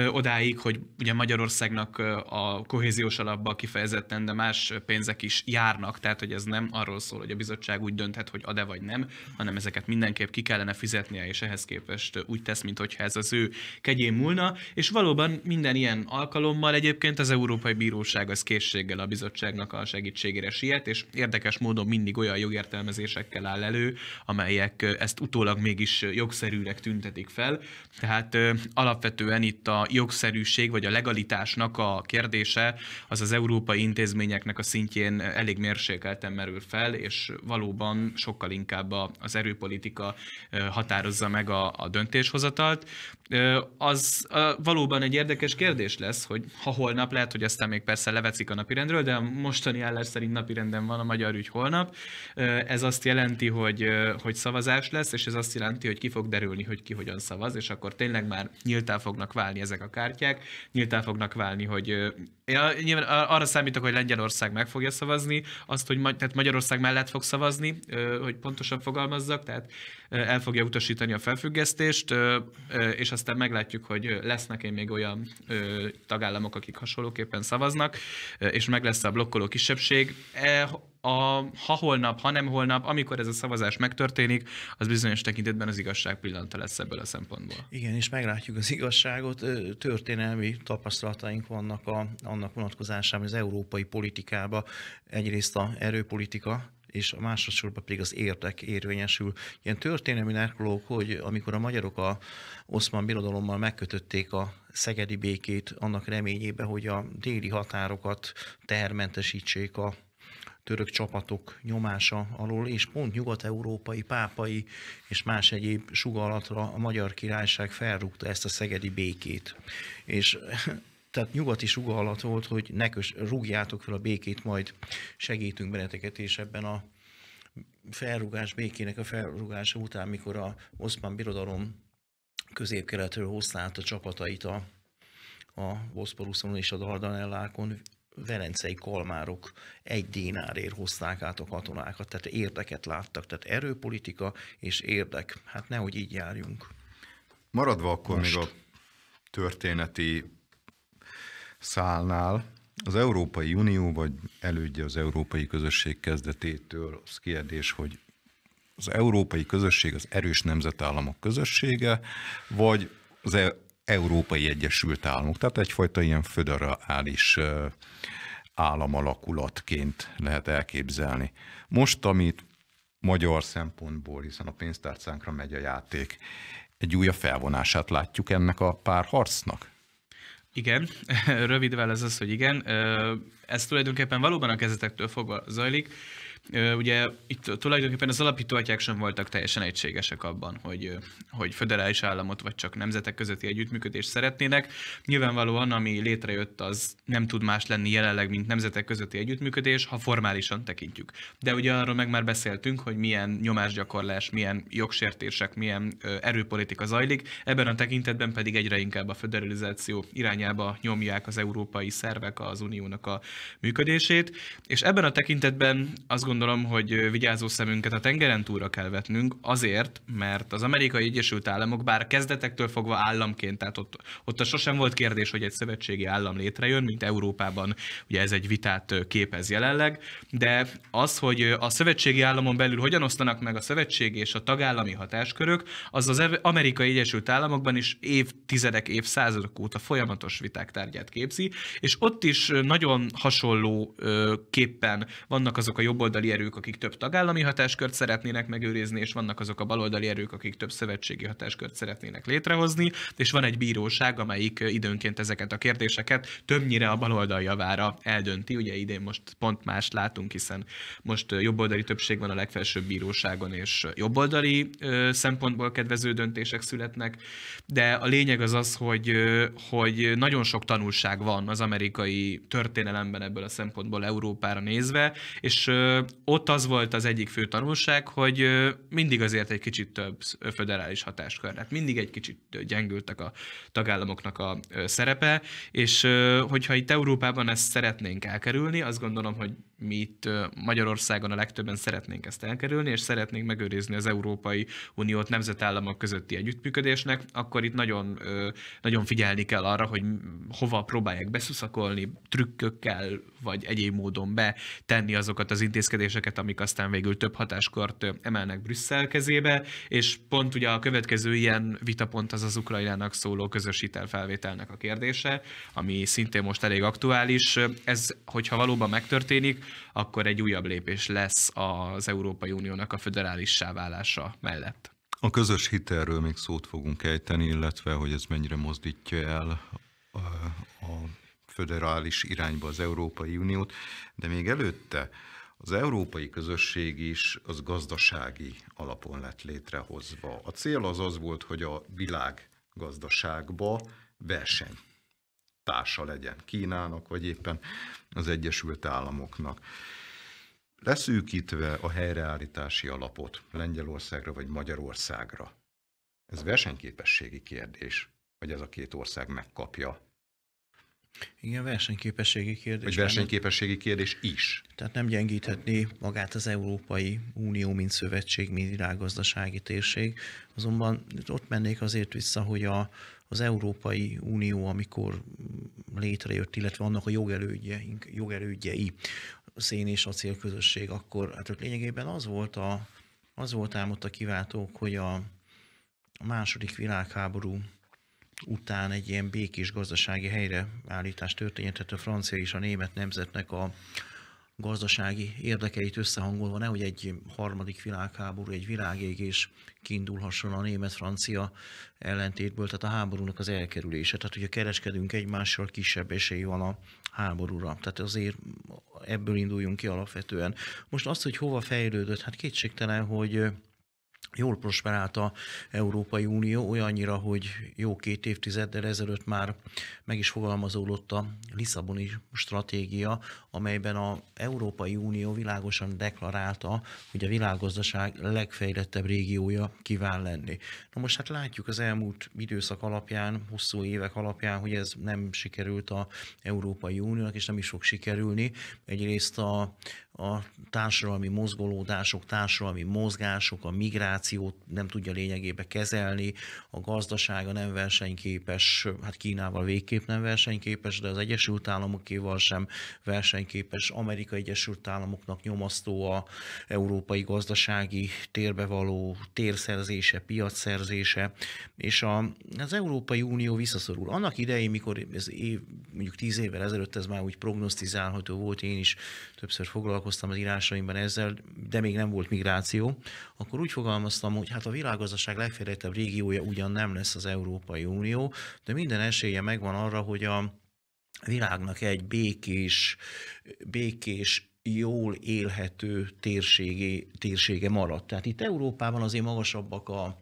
Speaker 2: Odáig, hogy ugye Magyarországnak a kohéziós alapba kifejezetten, de más pénzek is járnak, tehát hogy ez nem arról szól, hogy a bizottság úgy dönthet, hogy ad-e vagy nem, hanem ezeket mindenképp ki kellene fizetnie, és ehhez képest úgy tesz, mintha ez az ő kegyén múlna, és valóban minden ilyen alkalommal egyébként az Európai Bíróság az készséggel a bizottságnak a segítségére siet, és érdekes módon mindig olyan jogértelmezésekkel áll elő, amelyek ezt utólag mégis jogszerűnek tüntetik fel. Tehát ö, alapvetően itt a jogszerűség vagy a legalitásnak a kérdése az az európai intézményeknek a szintjén elég mérsékelten merül fel, és valóban sokkal inkább az erőpolitika határozza meg a, a döntéshozatalt. Ö, az valóban egy érdekes kérdés lesz, hogy ha holnap, lehet, hogy aztán még persze levecik a napirendről, de a mostani állás szerint napirenden van a magyar ügy holnap. Ez azt jelenti, hogy, hogy szavazás lesz, és ez azt jelenti, hogy ki fog derülni, hogy ki hogyan szavaz, és akkor tényleg már nyíltá fognak válni ezek a kártyák, nyíltá fognak válni, hogy ja, nyilván arra számítok, hogy Lengyelország meg fogja szavazni, azt, hogy tehát Magyarország mellett fog szavazni, hogy pontosan fogalmazzak, tehát el fogja utasítani a felfüggesztést, és aztán meglátjuk, hogy lesznek-e még olyan ö, tagállamok, akik hasonlóképpen szavaznak, és meg lesz a blokkoló kisebbség. E, a, ha holnap, ha nem holnap, amikor ez a szavazás megtörténik, az bizonyos tekintetben az igazság pillanata lesz ebből a szempontból.
Speaker 3: Igen, és meglátjuk az igazságot. Történelmi tapasztalataink vannak a, annak vonatkozásában, az európai politikába egyrészt a erőpolitika és a másodszorban pedig az érdek érvényesül. Ilyen történelmi narkolók, hogy amikor a magyarok a oszmán birodalommal megkötötték a szegedi békét annak reményében, hogy a déli határokat termentesítsék a török csapatok nyomása alól, és pont nyugat-európai, pápai és más egyéb sugallatra a magyar királyság felrúgta ezt a szegedi békét. És tehát nyugati suga alatt volt, hogy ne kös, rúgjátok fel a békét, majd segítünk benneteket, és ebben a felrugás, békének a felrugása után, mikor a Oszmán Birodalom középkeletről hozta át a csapatait a, a Boszporuszon és a Dardanellákon, velencei kalmárok egy dénárért hozták át a katonákat, tehát érdeket láttak, tehát erőpolitika és érdek. Hát nehogy így járjunk.
Speaker 1: Maradva akkor Most. még a történeti szálnál az Európai Unió, vagy elődje az Európai Közösség kezdetétől az kérdés, hogy az Európai Közösség az erős nemzetállamok közössége, vagy az e- Európai Egyesült Államok, tehát egyfajta ilyen föderális államalakulatként lehet elképzelni. Most, amit magyar szempontból, hiszen a pénztárcánkra megy a játék, egy újabb felvonását látjuk ennek a párharcnak?
Speaker 2: Igen, rövid válasz az, hogy igen. Ez tulajdonképpen valóban a kezetektől fogva zajlik. Ugye itt tulajdonképpen az alapítóatyák sem voltak teljesen egységesek abban, hogy, hogy föderális államot vagy csak nemzetek közötti együttműködést szeretnének. Nyilvánvalóan, ami létrejött, az nem tud más lenni jelenleg, mint nemzetek közötti együttműködés, ha formálisan tekintjük. De ugye arról meg már beszéltünk, hogy milyen nyomásgyakorlás, milyen jogsértések, milyen erőpolitika zajlik, ebben a tekintetben pedig egyre inkább a föderalizáció irányába nyomják az európai szervek az uniónak a működését, és ebben a tekintetben azt gondolom, gondolom, hogy vigyázó szemünket a tengeren túlra kell vetnünk, azért, mert az amerikai Egyesült Államok bár kezdetektől fogva államként, tehát ott, ott a sosem volt kérdés, hogy egy szövetségi állam létrejön, mint Európában, ugye ez egy vitát képez jelenleg, de az, hogy a szövetségi államon belül hogyan osztanak meg a szövetségi és a tagállami hatáskörök, az az amerikai Egyesült Államokban is évtizedek, évszázadok óta folyamatos viták tárgyát képzi, és ott is nagyon hasonló képpen vannak azok a jobboldali baloldali erők, akik több tagállami hatáskört szeretnének megőrizni, és vannak azok a baloldali erők, akik több szövetségi hatáskört szeretnének létrehozni, és van egy bíróság, amelyik időnként ezeket a kérdéseket többnyire a baloldal javára eldönti. Ugye idén most pont más látunk, hiszen most jobboldali többség van a legfelsőbb bíróságon, és jobboldali szempontból kedvező döntések születnek, de a lényeg az az, hogy, hogy nagyon sok tanulság van az amerikai történelemben ebből a szempontból Európára nézve, és ott az volt az egyik fő tanulság, hogy mindig azért egy kicsit több föderális hatáskör. Tehát mindig egy kicsit gyengültek a tagállamoknak a szerepe, és hogyha itt Európában ezt szeretnénk elkerülni, azt gondolom, hogy mi itt Magyarországon a legtöbben szeretnénk ezt elkerülni, és szeretnénk megőrizni az Európai Uniót nemzetállamok közötti együttműködésnek, akkor itt nagyon, nagyon figyelni kell arra, hogy hova próbálják beszuszakolni, trükkökkel, vagy egyéb módon betenni azokat az intézkedéseket, amik aztán végül több hatáskort emelnek Brüsszel kezébe, és pont ugye a következő ilyen vitapont az az Ukrajnának szóló közös hitelfelvételnek a kérdése, ami szintén most elég aktuális. Ez, hogyha valóban megtörténik, akkor egy újabb lépés lesz az Európai Uniónak a föderálissá válása mellett.
Speaker 1: A közös hitelről még szót fogunk ejteni, illetve hogy ez mennyire mozdítja el a, a föderális irányba az Európai Uniót, de még előtte az európai közösség is az gazdasági alapon lett létrehozva. A cél az az volt, hogy a világ gazdaságba verseny társa legyen Kínának, vagy éppen az Egyesült Államoknak. Leszűkítve a helyreállítási alapot Lengyelországra vagy Magyarországra, ez versenyképességi kérdés, hogy ez a két ország megkapja
Speaker 3: igen, versenyképességi kérdés. Vagy
Speaker 1: versenyképességi kérdés is. Tehát nem
Speaker 3: gyengíthetné magát az Európai Unió, mint szövetség, mint világgazdasági térség. Azonban ott mennék azért vissza, hogy a, az Európai Unió, amikor létrejött, illetve annak a jogerődje, jogerődjei, szén és acél közösség, akkor hát ott lényegében az volt, a, az volt ám ott a kiváltók, hogy a második világháború után egy ilyen békés gazdasági helyreállítás történt, tehát a francia és a német nemzetnek a, gazdasági érdekeit összehangolva, nehogy egy harmadik világháború, egy világégés kiindulhasson a német-francia ellentétből, tehát a háborúnak az elkerülése. Tehát, hogyha kereskedünk egymással, kisebb esély van a háborúra. Tehát azért ebből induljunk ki alapvetően. Most azt, hogy hova fejlődött, hát kétségtelen, hogy jól prosperált a Európai Unió, olyannyira, hogy jó két évtizeddel ezelőtt már meg is fogalmazódott a Lisszaboni stratégia, amelyben a Európai Unió világosan deklarálta, hogy a világgazdaság legfejlettebb régiója kíván lenni. Na most hát látjuk az elmúlt időszak alapján, hosszú évek alapján, hogy ez nem sikerült a Európai Uniónak, és nem is fog sikerülni. Egyrészt a a társadalmi mozgolódások, társadalmi mozgások, a migrációt nem tudja lényegébe kezelni, a gazdasága nem versenyképes, hát Kínával végképp nem versenyképes, de az Egyesült Államokéval sem versenyképes. Amerika Egyesült Államoknak nyomasztó a európai gazdasági térbe való térszerzése, piacszerzése, és a, az Európai Unió visszaszorul. Annak idején, mikor ez év, mondjuk tíz évvel ezelőtt ez már úgy prognosztizálható volt, én is többször foglalkoztam, foglalkoztam az írásaimban ezzel, de még nem volt migráció, akkor úgy fogalmaztam, hogy hát a világgazdaság legfejlettebb régiója ugyan nem lesz az Európai Unió, de minden esélye megvan arra, hogy a világnak egy békés, békés jól élhető térségé, térsége maradt. Tehát itt Európában azért magasabbak a,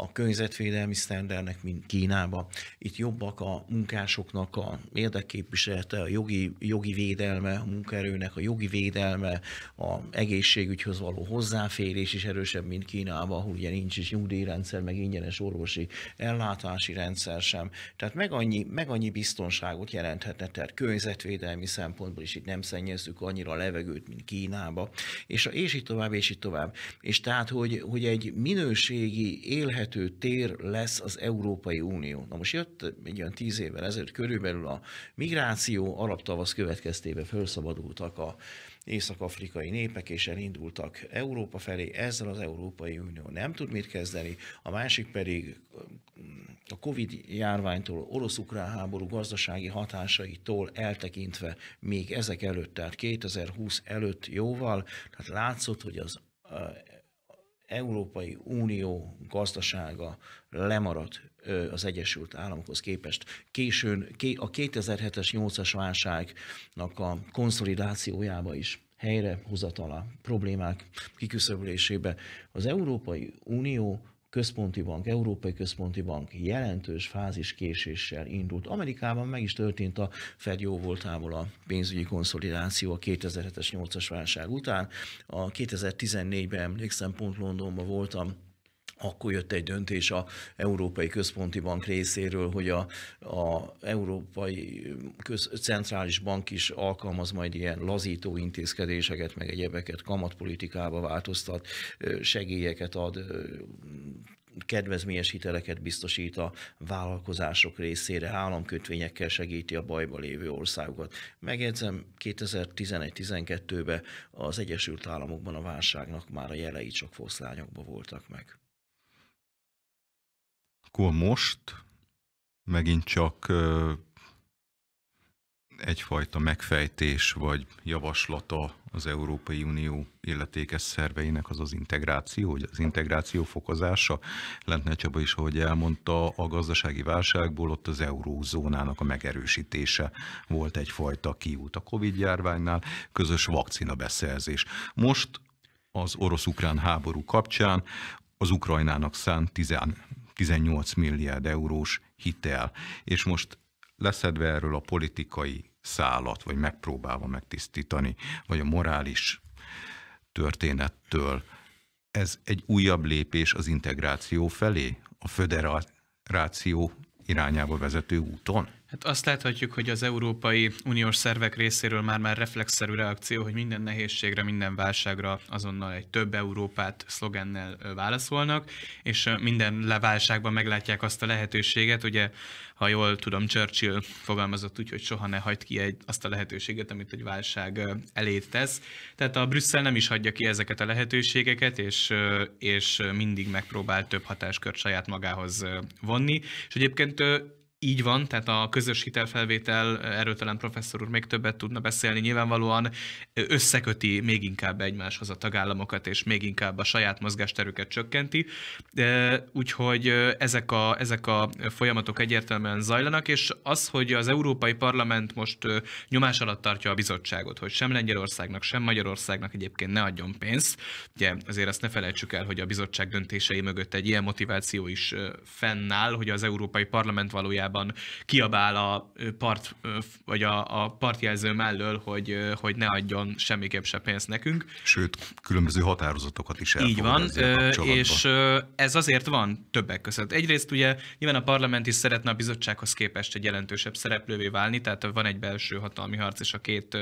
Speaker 3: a környezetvédelmi sztendernek, mint Kínába. Itt jobbak a munkásoknak a érdekképviselete, a jogi, jogi védelme, a munkaerőnek a jogi védelme, a egészségügyhöz való hozzáférés is erősebb, mint Kínába, ahol ugye nincs is nyugdíjrendszer, meg ingyenes orvosi ellátási rendszer sem. Tehát meg annyi, meg annyi biztonságot jelenthetne, tehát környezetvédelmi szempontból is itt nem szennyezzük annyira a levegőt, mint Kínába, és, és így tovább, és így tovább. És tehát, hogy, hogy egy minőségi, élhető fenyegető tér lesz az Európai Unió. Na most jött egy olyan tíz évvel ezelőtt körülbelül a migráció, arab tavasz következtében felszabadultak a észak-afrikai népek, és elindultak Európa felé, ezzel az Európai Unió nem tud mit kezdeni, a másik pedig a Covid járványtól, orosz-ukrán háború gazdasági hatásaitól eltekintve még ezek előtt, tehát 2020 előtt jóval, tehát látszott, hogy az Európai Unió gazdasága lemaradt az Egyesült Államokhoz képest. Későn a 2007-es 8-as válságnak a konszolidációjába is helyre problémák kiküszöbölésébe az Európai Unió központi bank, Európai Központi Bank jelentős fázis késéssel indult. Amerikában meg is történt a Fed jó voltából a pénzügyi konszolidáció a 2007-es 8-as válság után. A 2014-ben emlékszem, pont Londonban voltam, akkor jött egy döntés a Európai Központi Bank részéről, hogy a, a Európai Köz, Centrális Bank is alkalmaz majd ilyen lazító intézkedéseket, meg egyebeket, kamatpolitikába változtat, segélyeket ad, kedvezményes hiteleket biztosít a vállalkozások részére, államkötvényekkel segíti a bajba lévő országokat. Megjegyzem, 2011-12-ben az Egyesült Államokban a válságnak már a jelei csak foszlányokban voltak meg.
Speaker 1: Akkor most megint csak egyfajta megfejtés vagy javaslata az Európai Unió illetékes szerveinek az az integráció, hogy az integráció fokozása. Lentne Csaba is, ahogy elmondta, a gazdasági válságból ott az eurózónának a megerősítése volt egyfajta kiút a Covid-járványnál, közös vakcina beszerzés. Most az orosz-ukrán háború kapcsán az Ukrajnának szánt 10 18 milliárd eurós hitel. És most leszedve erről a politikai szálat, vagy megpróbálva megtisztítani, vagy a morális történettől, ez egy újabb lépés az integráció felé, a föderáció irányába vezető úton?
Speaker 2: Hát azt láthatjuk, hogy az Európai Uniós szervek részéről már már reflexzerű reakció, hogy minden nehézségre, minden válságra azonnal egy több Európát szlogennel válaszolnak, és minden leválságban meglátják azt a lehetőséget, ugye, ha jól tudom, Churchill fogalmazott úgy, hogy soha ne hagyd ki egy, azt a lehetőséget, amit egy válság elét tesz. Tehát a Brüsszel nem is hagyja ki ezeket a lehetőségeket, és, és mindig megpróbál több hatáskört saját magához vonni. És egyébként így van, tehát a közös hitelfelvétel erőtelen professzor úr még többet tudna beszélni, nyilvánvalóan összeköti még inkább egymáshoz a tagállamokat, és még inkább a saját mozgásterüket csökkenti. Úgyhogy ezek a, ezek a folyamatok egyértelműen zajlanak, és az, hogy az Európai Parlament most nyomás alatt tartja a bizottságot, hogy sem Lengyelországnak, sem Magyarországnak egyébként ne adjon pénzt, ugye azért azt ne felejtsük el, hogy a bizottság döntései mögött egy ilyen motiváció is fennáll, hogy az Európai Parlament valójában Amerikában kiabál a part, vagy a, a partjelző mellől, hogy, hogy ne adjon semmiképp se pénzt nekünk.
Speaker 1: Sőt, különböző határozatokat is Így van, és
Speaker 2: ez azért van többek között. Egyrészt ugye nyilván a parlament is szeretne a bizottsághoz képest egy jelentősebb szereplővé válni, tehát van egy belső hatalmi harc és a két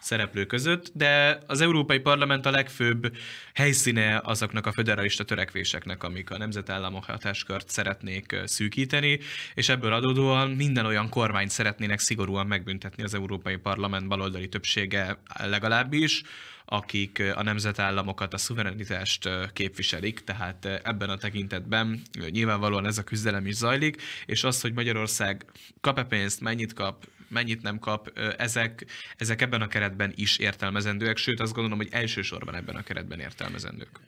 Speaker 2: szereplő között, de az Európai Parlament a legfőbb helyszíne azoknak a föderalista törekvéseknek, amik a nemzetállamok hatáskört szeretnék szűkíteni, és ebből adódó adódóan minden olyan kormányt szeretnének szigorúan megbüntetni az Európai Parlament baloldali többsége legalábbis, akik a nemzetállamokat, a szuverenitást képviselik, tehát ebben a tekintetben nyilvánvalóan ez a küzdelem is zajlik, és az, hogy Magyarország kap-e pénzt, mennyit kap, mennyit nem kap, ezek, ezek ebben a keretben is értelmezendőek, sőt azt gondolom, hogy elsősorban ebben a keretben értelmezendők.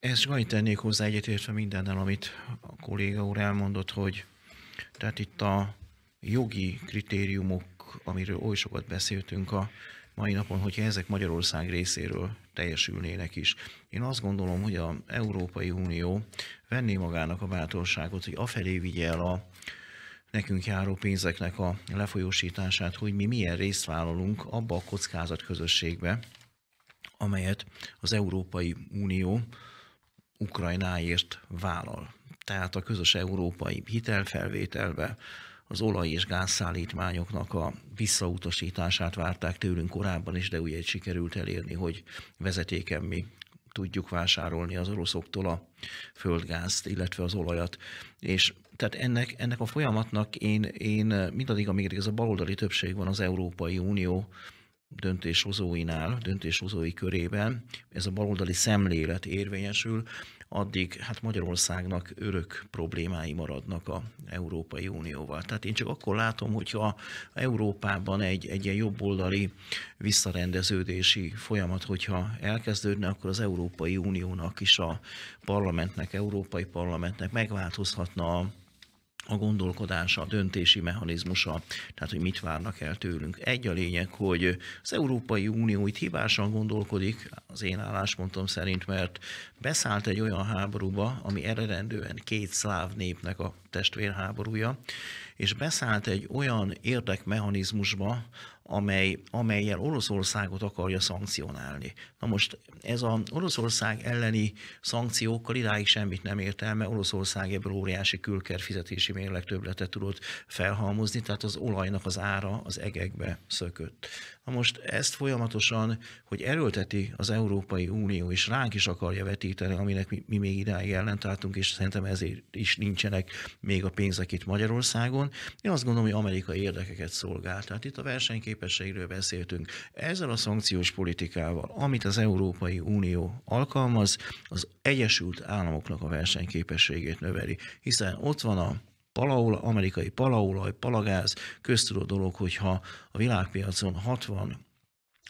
Speaker 3: Ezt csak annyit tennék hozzá egyetértve mindennel, amit a kolléga úr elmondott, hogy tehát itt a jogi kritériumok, amiről oly sokat beszéltünk a mai napon, hogyha ezek Magyarország részéről teljesülnének is. Én azt gondolom, hogy az Európai Unió venné magának a bátorságot, hogy afelé vigye el a nekünk járó pénzeknek a lefolyósítását, hogy mi milyen részt vállalunk abba a közösségbe, amelyet az Európai Unió Ukrajnáért vállal tehát a közös európai hitelfelvételbe, az olaj- és gázszállítmányoknak a visszautasítását várták tőlünk korábban is, de ugye sikerült elérni, hogy vezetéken mi tudjuk vásárolni az oroszoktól a földgázt, illetve az olajat. És tehát ennek, ennek a folyamatnak én, én mindaddig, amíg ez a baloldali többség van az Európai Unió döntéshozóinál, döntéshozói körében, ez a baloldali szemlélet érvényesül, addig hát Magyarországnak örök problémái maradnak a Európai Unióval. Tehát én csak akkor látom, hogyha Európában egy, egy ilyen jobboldali visszarendeződési folyamat, hogyha elkezdődne, akkor az Európai Uniónak is a parlamentnek, Európai Parlamentnek megváltozhatna a a gondolkodása, a döntési mechanizmusa, tehát hogy mit várnak el tőlünk. Egy a lényeg, hogy az Európai Unió itt hibásan gondolkodik, az én álláspontom szerint, mert beszállt egy olyan háborúba, ami eredendően két szláv népnek a testvérháborúja, és beszállt egy olyan érdekmechanizmusba, amely, amelyel Oroszországot akarja szankcionálni. Na most ez az Oroszország elleni szankciókkal idáig semmit nem ért el, mert Oroszország ebből óriási külker fizetési mérleg többletet tudott felhalmozni, tehát az olajnak az ára az egekbe szökött. Na most ezt folyamatosan, hogy erőlteti az Európai Unió, és ránk is akarja vetíteni, aminek mi, mi még idáig ellentáltunk, és szerintem ezért is nincsenek még a pénzek itt Magyarországon. Én azt gondolom, hogy amerikai érdekeket szolgál. Tehát itt a versenyképességről beszéltünk. Ezzel a szankciós politikával, amit az Európai Unió alkalmaz, az Egyesült Államoknak a versenyképességét növeli, hiszen ott van a palaola, amerikai palaolaj, palagáz, köztudó dolog, hogyha a világpiacon 60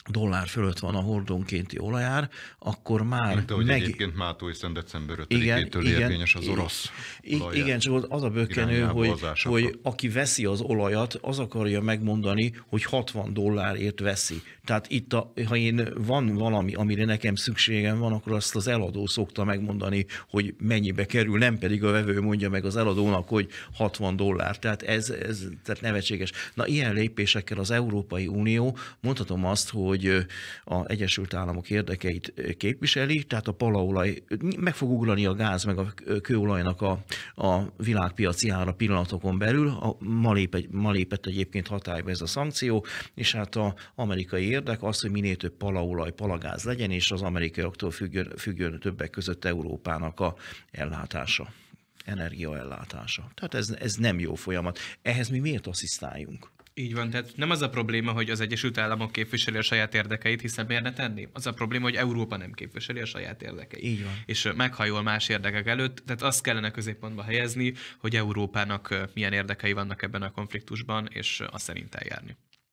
Speaker 3: dollár fölött van a hordónkénti olajár, akkor már Mint ahogy meg... egyébként
Speaker 1: mától, Szent december 5 igen, igen, érvényes az orosz
Speaker 3: olajár. Igen, csak az a bökkenő, hogy, hogy aki veszi az olajat, az akarja megmondani, hogy 60 dollárért veszi. Tehát itt, a, ha én van valami, amire nekem szükségem van, akkor azt az eladó szokta megmondani, hogy mennyibe kerül, nem pedig a vevő mondja meg az eladónak, hogy 60 dollár. Tehát ez, ez tehát nevetséges. Na, ilyen lépésekkel az Európai Unió, mondhatom azt, hogy a Egyesült Államok érdekeit képviseli, tehát a palaolaj, meg fog ugrani a gáz, meg a kőolajnak a, a világpiaci ára pillanatokon belül. A, ma, lép, ma lépett egyébként hatályba ez a szankció, és hát a amerikai érdek az, hogy minél több palaolaj, palagáz legyen, és az amerikaiaktól függön, függön többek között Európának a ellátása energiaellátása. Tehát ez, ez nem jó folyamat. Ehhez mi miért asszisztáljunk?
Speaker 2: Így van, tehát nem az a probléma, hogy az Egyesült Államok képviseli a saját érdekeit, hiszen miért ne tenni? Az a probléma, hogy Európa nem képviseli a saját érdekeit. Így van. És meghajol más érdekek előtt, tehát azt kellene középpontba helyezni, hogy Európának milyen érdekei vannak ebben a konfliktusban, és azt szerint eljárni.